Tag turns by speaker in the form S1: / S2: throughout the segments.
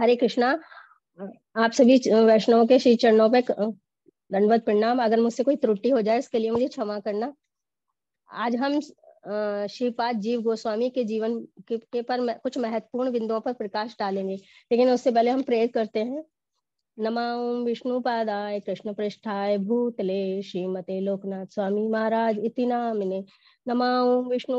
S1: हरे कृष्णा आप सभी वैष्णव के श्री चरणों पे दंडवत प्रणाम अगर मुझसे कोई त्रुटि हो जाए इसके लिए मुझे क्षमा करना आज हम श्रीपाद जीव गोस्वामी के जीवन के पर कुछ महत्वपूर्ण बिंदुओं पर प्रकाश डालेंगे लेकिन उससे पहले हम प्रेयर करते हैं विष्णु पादाय कृष्ण पृष्ठाय भूतले श्रीमते लोकनाथ स्वामी महाराज इति नामिने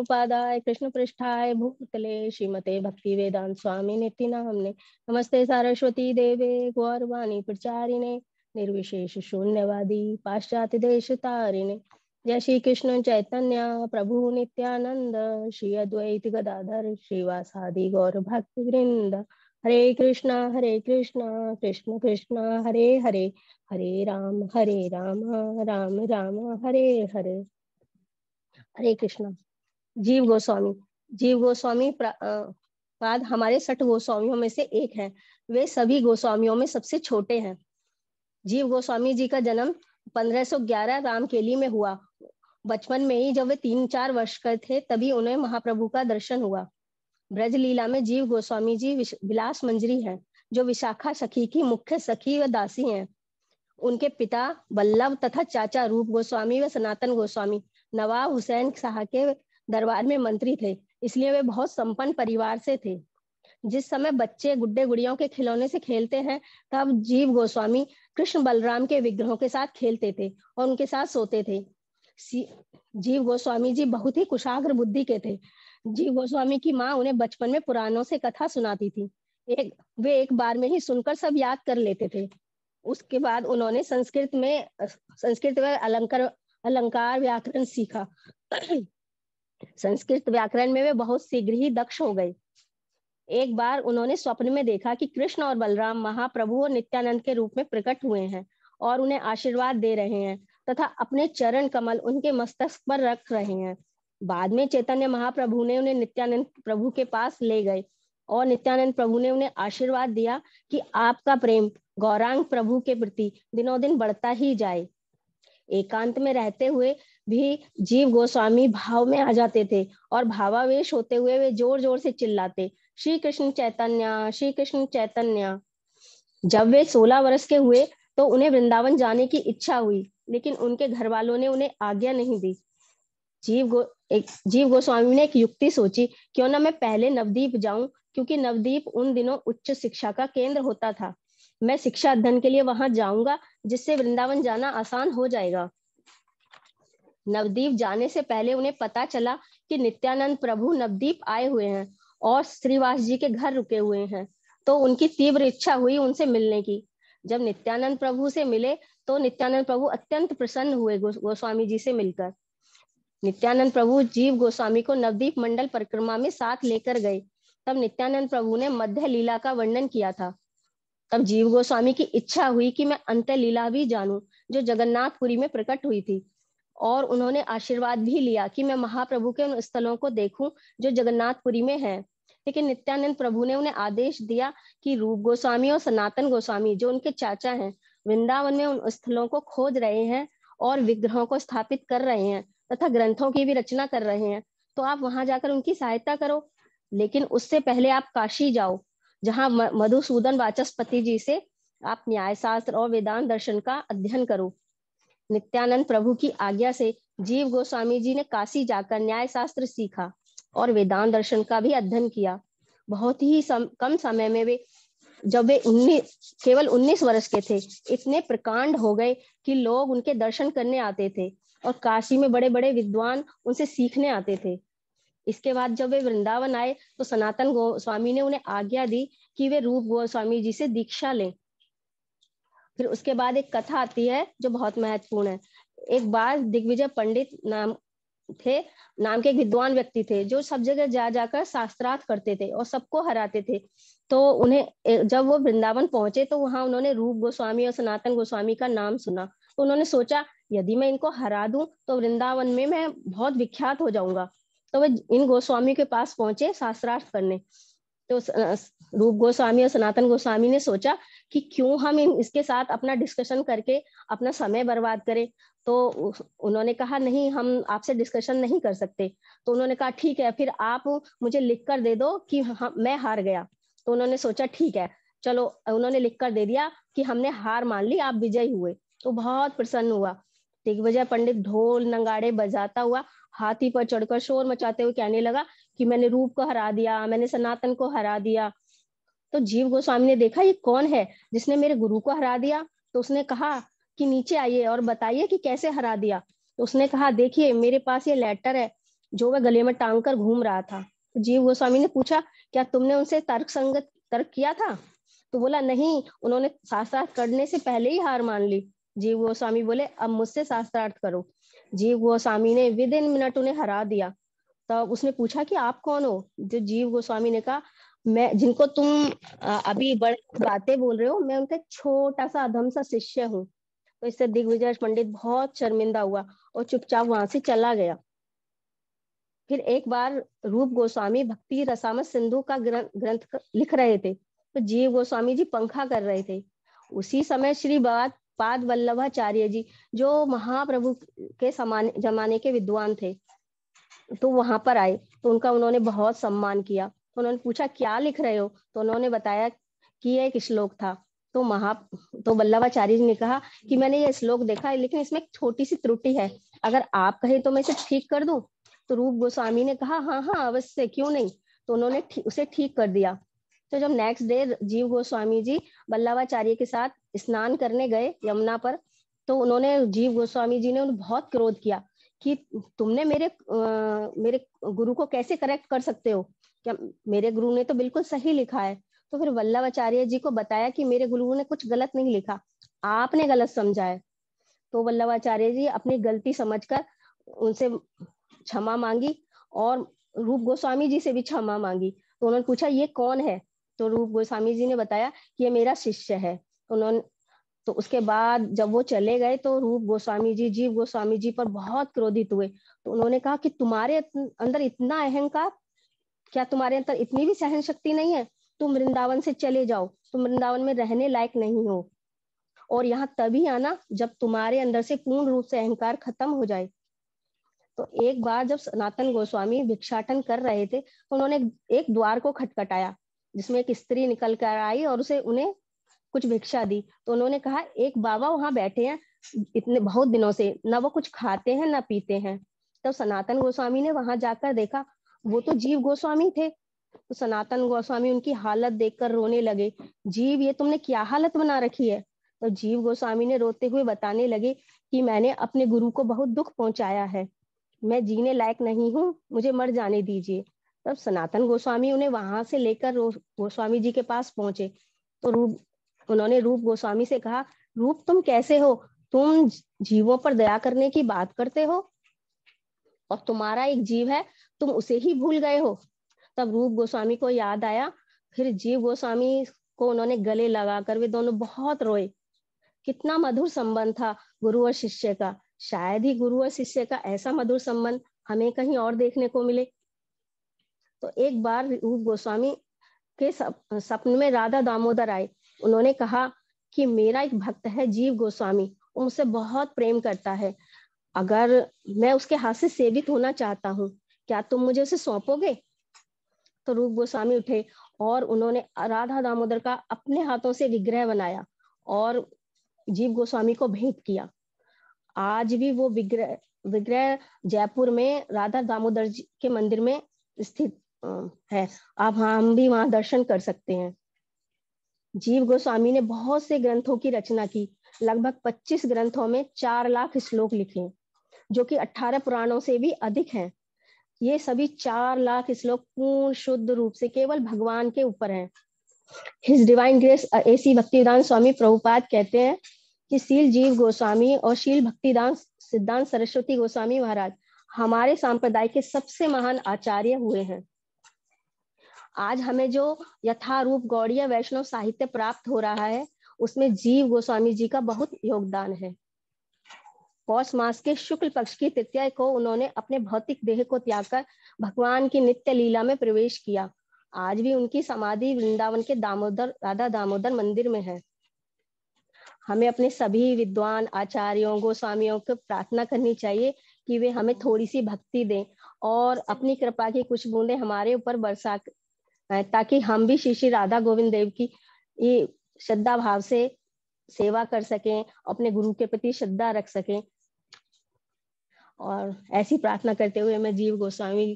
S1: पादाय कृष्ण पृष्ठाय भूतले श्रीमते भक्ति वेदांत स्वामी निति नामिने नमस्ते सारस्वती देवे गौरवाणी प्रचारिणे निर्विशेष शून्यवादी पाश्चात्य देश तारिणे जय श्री कृष्ण चैतन्य प्रभु नित्यानंद श्री अद्वैत गदाधर श्रीवासादि गौर भक्त वृंद हरे कृष्णा हरे कृष्णा कृष्ण कृष्णा हरे हरे हरे राम हरे राम राम राम हरे हरे हरे कृष्णा जीव गोस्वामी जीव गोस्वामी बाद हमारे सठ गोस्वामियों में से एक है वे सभी गोस्वामियों में सबसे छोटे हैं जीव गोस्वामी जी का जन्म 1511 राम केली में हुआ बचपन में ही जब वे तीन चार वर्ष के थे तभी उन्हें महाप्रभु का दर्शन हुआ ब्रजलीला में जीव गोस्वामी जी विलास मंजरी हैं जो विशाखा सखी की मुख्य सखी व दासी हैं उनके पिता बल्लभ तथा चाचा रूप गोस्वामी व सनातन गोस्वामी नवाब हुसैन शाह के दरबार में मंत्री थे इसलिए वे बहुत संपन्न परिवार से थे जिस समय बच्चे गुड्डे गुड़ियों के खिलौने से खेलते हैं तब जीव गोस्वामी कृष्ण बलराम के विग्रहों के साथ खेलते थे और उनके साथ सोते थे जीव गोस्वामी जी बहुत ही कुशाग्र बुद्धि के थे जीव गोस्वामी की माँ उन्हें बचपन में पुराणों से कथा सुनाती थी एक वे एक बार में ही सुनकर सब याद कर लेते थे उसके बाद उन्होंने संस्कृत में संस्कृत में अलंकार अलंकार व्याकरण सीखा संस्कृत व्याकरण में वे बहुत शीघ्र ही दक्ष हो गए एक बार उन्होंने स्वप्न में देखा कि कृष्ण और बलराम महाप्रभु और नित्यानंद के रूप में प्रकट हुए हैं और उन्हें आशीर्वाद दे रहे हैं तथा अपने चरण कमल उनके मस्तक पर रख रहे हैं बाद में चैतन्य महाप्रभु ने उन्हें नित्यानंद प्रभु के पास ले गए और नित्यानंद प्रभु ने उन्हें आशीर्वाद दिया कि आपका प्रेम गौरांग प्रभु के प्रति दिनों दिन बढ़ता ही जाए एकांत में रहते हुए भी जीव गोस्वामी भाव में आ जाते थे और भावावेश होते हुए वे जोर जोर से चिल्लाते श्री कृष्ण चैतन्य श्री कृष्ण चैतन्य जब वे सोलह वर्ष के हुए तो उन्हें वृंदावन जाने की इच्छा हुई लेकिन उनके घर वालों ने उन्हें आज्ञा नहीं दी जीव गो एक जीव गोस्वामी ने एक युक्ति सोची क्यों ना मैं पहले नवदीप जाऊं क्योंकि नवदीप उन दिनों उच्च शिक्षा का केंद्र होता था मैं शिक्षा अध्ययन के लिए वहां जाऊंगा जिससे वृंदावन जाना आसान हो जाएगा नवदीप जाने से पहले उन्हें पता चला कि नित्यानंद प्रभु नवदीप आए हुए हैं और श्रीवास जी के घर रुके हुए हैं तो उनकी तीव्र इच्छा हुई उनसे मिलने की जब नित्यानंद प्रभु से मिले तो नित्यानंद प्रभु अत्यंत प्रसन्न हुए गोस्वामी जी से मिलकर नित्यानंद प्रभु जीव गोस्वामी को नवदीप मंडल परिक्रमा में साथ लेकर गए तब नित्यानंद प्रभु ने मध्य लीला का वर्णन किया था तब जीव गोस्वामी की इच्छा हुई कि मैं अंत लीला भी जानू जो जगन्नाथपुरी में प्रकट हुई थी और उन्होंने आशीर्वाद भी लिया कि मैं महाप्रभु के उन स्थलों को देखूं जो जगन्नाथपुरी में हैं लेकिन नित्यानंद प्रभु ने उन्हें आदेश दिया कि रूप गोस्वामी और सनातन गोस्वामी जो उनके चाचा हैं वृंदावन में उन स्थलों को खोज रहे हैं और विग्रहों को स्थापित कर रहे हैं तथा ग्रंथों की भी रचना कर रहे हैं तो आप वहां जाकर उनकी सहायता करो लेकिन उससे पहले आप काशी जाओ जहाँ मधुसूदन वाचस्पति जी से आप न्याय शास्त्र और वेदांत दर्शन का अध्ययन करो नित्यानंद प्रभु की आज्ञा से जीव गोस्वामी जी ने काशी जाकर न्याय शास्त्र सीखा और वेदांत दर्शन का भी अध्ययन किया बहुत ही सम, कम समय में वे जब वे उन्नीस केवल उन्नीस वर्ष के थे इतने प्रकांड हो गए कि लोग उनके दर्शन करने आते थे और काशी में बड़े बड़े विद्वान उनसे सीखने आते थे इसके बाद जब वे वृंदावन आए तो सनातन गो स्वामी ने उन्हें आज्ञा दी कि वे रूप गोस्वामी जी से दीक्षा लें फिर उसके बाद एक कथा आती है जो बहुत महत्वपूर्ण है एक बार दिग्विजय पंडित नाम थे नाम के एक विद्वान व्यक्ति थे जो सब जगह जा जाकर शास्त्रार्थ करते थे और सबको हराते थे तो उन्हें जब वो वृंदावन पहुंचे तो वहां उन्होंने रूप गोस्वामी और सनातन गोस्वामी का नाम सुना तो उन्होंने सोचा यदि मैं इनको हरा दूं तो वृंदावन में मैं बहुत विख्यात हो जाऊंगा तो वह इन गोस्वामी के पास पहुंचे शास्त्रार्थ करने तो रूप गोस्वामी और सनातन गोस्वामी ने सोचा कि क्यों हम इन इसके साथ अपना डिस्कशन करके अपना समय बर्बाद करें तो उन्होंने कहा नहीं हम आपसे डिस्कशन नहीं कर सकते तो उन्होंने कहा ठीक है फिर आप मुझे लिख कर दे दो कि हम, मैं हार गया तो उन्होंने सोचा ठीक है चलो उन्होंने लिख कर दे दिया कि हमने हार मान ली आप विजयी हुए तो बहुत प्रसन्न हुआ दिग्विजय पंडित ढोल नंगाड़े बजाता हुआ हाथी पर चढ़कर शोर मचाते हुए कहने लगा कि मैंने रूप को हरा दिया मैंने सनातन को हरा दिया तो जीव गोस्वामी ने देखा ये कौन है जिसने मेरे गुरु को हरा दिया तो उसने कहा कि नीचे आइए और बताइए कि कैसे हरा दिया तो उसने कहा देखिए मेरे पास ये लेटर है जो वह गले में टांग कर घूम रहा था तो जीव गोस्वामी ने पूछा क्या तुमने उनसे तर्क संगत तर्क किया था तो बोला नहीं उन्होंने साथ साथ करने से पहले ही हार मान ली जीव गोस्वामी बोले अब मुझसे शास्त्रार्थ करो जीव गोस्वामी ने विद इन मिनट उन्हें हरा दिया तब उसने पूछा कि आप कौन हो जो जीव गोस्वामी ने कहा मैं जिनको तुम अभी बड़ी बातें बोल रहे हो मैं उनका छोटा सा अधम सा शिष्य हूँ तो इससे दिग्विजय पंडित बहुत शर्मिंदा हुआ और चुपचाप वहां से चला गया फिर एक बार रूप गोस्वामी भक्ति रसामत सिंधु का ग्रंथ लिख रहे थे तो जीव गोस्वामी जी पंखा कर रहे थे उसी समय श्री बात पाद वल्लभाचार्य जी जो महाप्रभु के समान जमाने के विद्वान थे तो वहां पर आए तो उनका उन्होंने बहुत सम्मान किया तो उन्होंने पूछा क्या लिख रहे हो तो उन्होंने बताया कि यह एक श्लोक था तो महा तो वल्लभाचार्य जी ने कहा कि मैंने ये श्लोक देखा है लेकिन इसमें एक छोटी सी त्रुटि है अगर आप कहें तो मैं इसे ठीक कर दूं तो रूप गोस्वामी ने कहा हाँ हाँ अवश्य क्यों नहीं तो उन्होंने उसे ठीक कर दिया तो जब नेक्स्ट डे जीव गोस्वामी जी बल्लाचार्य के साथ स्नान करने गए यमुना पर तो उन्होंने जीव गोस्वामी जी ने उन्हें बहुत क्रोध किया कि तुमने मेरे आ, मेरे गुरु को कैसे करेक्ट कर सकते हो क्या मेरे गुरु ने तो बिल्कुल सही लिखा है तो फिर वल्लभाचार्य जी को बताया कि मेरे गुरु ने कुछ गलत नहीं लिखा आपने गलत समझा है तो वल्लभाचार्य जी अपनी गलती समझकर उनसे क्षमा मांगी और रूप गोस्वामी जी से भी क्षमा मांगी तो उन्होंने पूछा ये कौन है तो रूप गोस्वामी जी ने बताया कि ये मेरा शिष्य है उन्होंने तो उसके बाद जब वो चले गए तो रूप गोस्वामी जी जीव गोस्वामी जी पर बहुत क्रोधित हुए तो उन्होंने कहा कि तुम्हारे अं-, अंदर इतना अहंकार क्या तुम्हारे अंदर इतनी भी सहन शक्ति नहीं है तुम वृंदावन से चले जाओ तुम वृंदावन में रहने लायक नहीं हो और यहाँ तभी आना जब तुम्हारे अंदर से पूर्ण रूप से अहंकार खत्म हो जाए तो एक बार जब सनातन गोस्वामी भिक्षाटन कर रहे थे तो उन्होंने एक द्वार को खटखटाया जिसमें एक स्त्री निकल कर आई और उसे उन्हें कुछ भिक्षा दी तो उन्होंने कहा एक बाबा वहां बैठे हैं इतने बहुत दिनों से ना वो कुछ खाते हैं ना पीते हैं तब तो सनातन गोस्वामी ने वहां जाकर देखा वो तो जीव गोस्वामी थे तो सनातन गोस्वामी उनकी हालत देखकर रोने लगे जीव ये तुमने क्या हालत बना रखी है तो जीव गोस्वामी ने रोते हुए बताने लगे कि मैंने अपने गुरु को बहुत दुख पहुंचाया है मैं जीने लायक नहीं हूं मुझे मर जाने दीजिए तब सनातन गोस्वामी उन्हें वहां से लेकर गोस्वामी जी के पास पहुंचे तो रूप उन्होंने रूप गोस्वामी से कहा रूप तुम कैसे हो तुम जीवों पर दया करने की बात करते हो और तुम्हारा एक जीव है तुम उसे ही भूल गए हो तब रूप गोस्वामी को याद आया फिर जीव गोस्वामी को उन्होंने गले लगाकर वे दोनों बहुत रोए कितना मधुर संबंध था गुरु और शिष्य का शायद ही गुरु और शिष्य का ऐसा मधुर संबंध हमें कहीं और देखने को मिले तो एक बार रूप गोस्वामी के सपन में राधा दामोदर आए उन्होंने कहा कि मेरा एक भक्त है जीव गोस्वामी वो मुझसे बहुत प्रेम करता है अगर मैं उसके हाथ से सेवित होना चाहता हूँ क्या तुम मुझे उसे सौंपोगे तो रूप गोस्वामी उठे और उन्होंने राधा दामोदर का अपने हाथों से विग्रह बनाया और जीव गोस्वामी को भेंट किया आज भी वो विग्रह विग्रह जयपुर में राधा दामोदर जी के मंदिर में स्थित है आप हम भी वहां दर्शन कर सकते हैं जीव गोस्वामी ने बहुत से ग्रंथों की रचना की लगभग 25 ग्रंथों में चार लाख श्लोक लिखे जो कि 18 पुराणों से भी अधिक हैं ये सभी चार लाख श्लोक पूर्ण शुद्ध रूप से केवल भगवान के ऊपर हैं हिज डिवाइन ग्रेस एसी भक्तिदान स्वामी प्रभुपाद कहते हैं कि शील जीव गोस्वामी और शील भक्तिदान सिद्धांत सरस्वती गोस्वामी महाराज हमारे सांप्रदाय के सबसे महान आचार्य हुए हैं आज हमें जो यथारूप गौड़ीय वैष्णव साहित्य प्राप्त हो रहा है उसमें जीव गोस्वामी जी का बहुत योगदान है पौष मास के शुक्ल पक्ष की तृतीय को उन्होंने अपने भौतिक देह को त्याग कर भगवान की नित्य लीला में प्रवेश किया आज भी उनकी समाधि वृंदावन के दामोदर राधा दामोदर मंदिर में है हमें अपने सभी विद्वान आचार्यों गोस्वामियों को प्रार्थना करनी चाहिए कि वे हमें थोड़ी सी भक्ति दें और अपनी कृपा की कुछ बूंदें हमारे ऊपर बरसा ताकि हम भी श्री श्री राधा गोविंद देव की ये श्रद्धा भाव से सेवा कर सकें अपने गुरु के प्रति श्रद्धा रख सकें और ऐसी प्रार्थना करते हुए मैं जीव गोस्वामी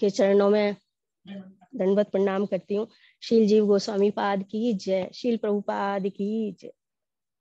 S1: के चरणों में दंडवत प्रणाम करती हूँ शील जीव गोस्वामी पाद की जय शील प्रभुपाद की जय